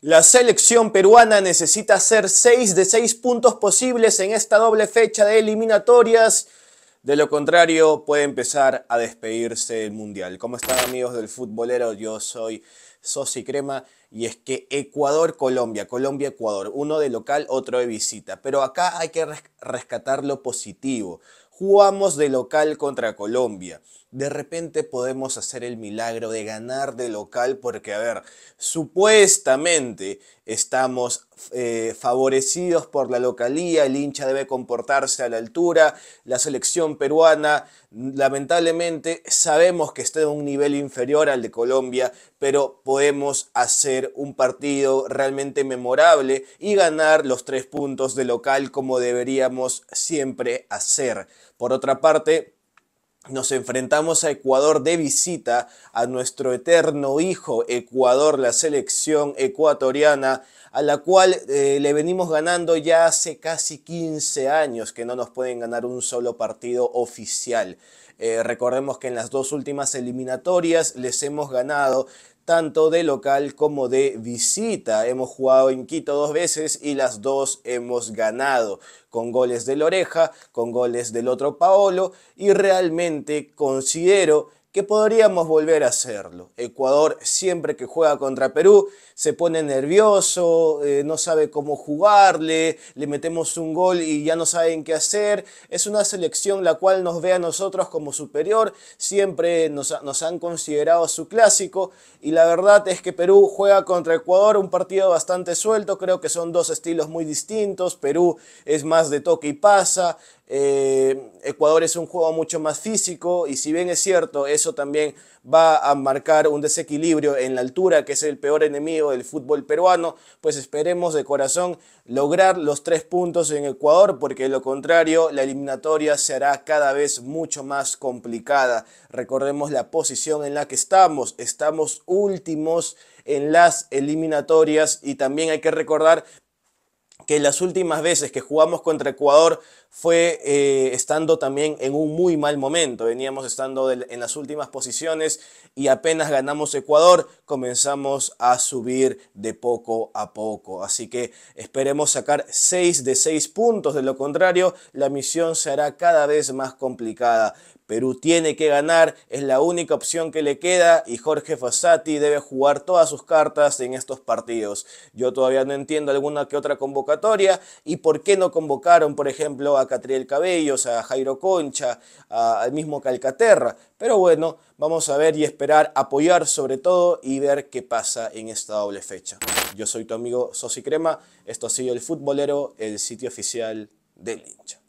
La selección peruana necesita hacer 6 de 6 puntos posibles en esta doble fecha de eliminatorias. De lo contrario, puede empezar a despedirse el Mundial. ¿Cómo están amigos del futbolero? Yo soy Sosi Crema y es que Ecuador-Colombia, Colombia-Ecuador, uno de local, otro de visita. Pero acá hay que rescatar lo positivo. Jugamos de local contra Colombia. De repente podemos hacer el milagro de ganar de local porque, a ver, supuestamente estamos eh, favorecidos por la localía, el hincha debe comportarse a la altura, la selección peruana lamentablemente sabemos que está en un nivel inferior al de Colombia, pero podemos hacer un partido realmente memorable y ganar los tres puntos de local como deberíamos siempre hacer. Por otra parte, nos enfrentamos a Ecuador de visita, a nuestro eterno hijo Ecuador, la selección ecuatoriana, a la cual eh, le venimos ganando ya hace casi 15 años que no nos pueden ganar un solo partido oficial. Eh, recordemos que en las dos últimas eliminatorias les hemos ganado tanto de local como de visita. Hemos jugado en Quito dos veces y las dos hemos ganado, con goles de oreja, con goles del otro Paolo, y realmente considero que podríamos volver a hacerlo. Ecuador siempre que juega contra Perú se pone nervioso, eh, no sabe cómo jugarle, le metemos un gol y ya no saben qué hacer. Es una selección la cual nos ve a nosotros como superior, siempre nos, nos han considerado su clásico y la verdad es que Perú juega contra Ecuador un partido bastante suelto, creo que son dos estilos muy distintos, Perú es más de toque y pasa, eh, Ecuador es un juego mucho más físico y si bien es cierto, eso también va a marcar un desequilibrio en la altura, que es el peor enemigo del fútbol peruano, pues esperemos de corazón lograr los tres puntos en Ecuador, porque de lo contrario la eliminatoria se hará cada vez mucho más complicada. Recordemos la posición en la que estamos, estamos últimos en las eliminatorias y también hay que recordar que las últimas veces que jugamos contra Ecuador fue eh, estando también en un muy mal momento. Veníamos estando en las últimas posiciones y apenas ganamos Ecuador comenzamos a subir de poco a poco. Así que esperemos sacar 6 de 6 puntos. De lo contrario, la misión será cada vez más complicada. Perú tiene que ganar, es la única opción que le queda y Jorge Fossati debe jugar todas sus cartas en estos partidos. Yo todavía no entiendo alguna que otra convocatoria y por qué no convocaron, por ejemplo, a Catriel Cabellos, a Jairo Concha, al mismo Calcaterra. Pero bueno, vamos a ver y esperar, apoyar sobre todo y ver qué pasa en esta doble fecha. Yo soy tu amigo Sosi Crema, esto ha sido El Futbolero, el sitio oficial del hincha.